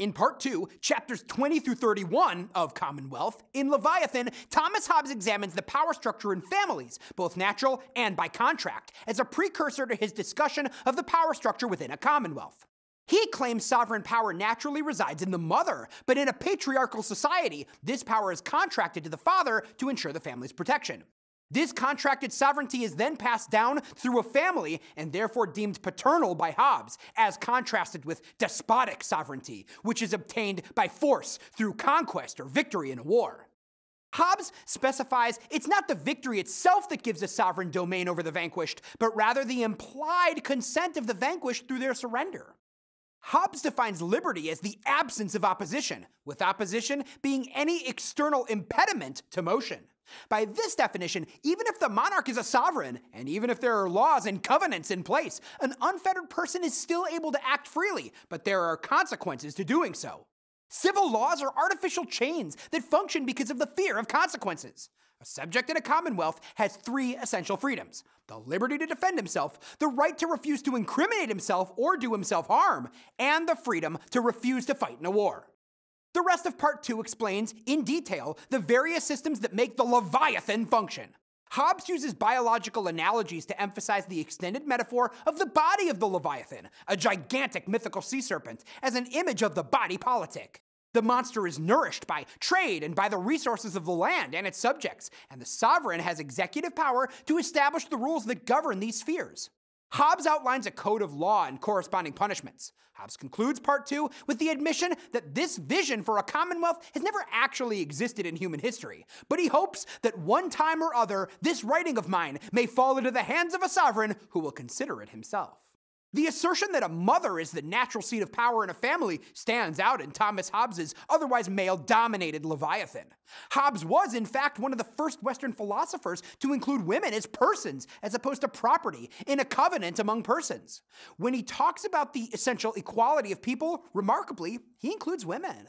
In part two, chapters 20 through 31 of Commonwealth, in Leviathan, Thomas Hobbes examines the power structure in families, both natural and by contract, as a precursor to his discussion of the power structure within a commonwealth. He claims sovereign power naturally resides in the mother, but in a patriarchal society, this power is contracted to the father to ensure the family's protection. This contracted sovereignty is then passed down through a family and therefore deemed paternal by Hobbes, as contrasted with despotic sovereignty, which is obtained by force through conquest or victory in a war. Hobbes specifies it's not the victory itself that gives a sovereign domain over the vanquished, but rather the implied consent of the vanquished through their surrender. Hobbes defines liberty as the absence of opposition, with opposition being any external impediment to motion. By this definition, even if the monarch is a sovereign, and even if there are laws and covenants in place, an unfettered person is still able to act freely, but there are consequences to doing so. Civil laws are artificial chains that function because of the fear of consequences. A subject in a commonwealth has three essential freedoms the liberty to defend himself, the right to refuse to incriminate himself or do himself harm, and the freedom to refuse to fight in a war. The rest of part two explains, in detail, the various systems that make the Leviathan function. Hobbes uses biological analogies to emphasize the extended metaphor of the body of the Leviathan, a gigantic mythical sea serpent, as an image of the body politic. The monster is nourished by trade and by the resources of the land and its subjects, and the sovereign has executive power to establish the rules that govern these spheres. Hobbes outlines a code of law and corresponding punishments. Hobbes concludes part two with the admission that this vision for a commonwealth has never actually existed in human history, but he hopes that one time or other this writing of mine may fall into the hands of a sovereign who will consider it himself. The assertion that a mother is the natural seat of power in a family stands out in Thomas Hobbes's otherwise male-dominated Leviathan. Hobbes was, in fact, one of the first Western philosophers to include women as persons as opposed to property in a covenant among persons. When he talks about the essential equality of people, remarkably, he includes women.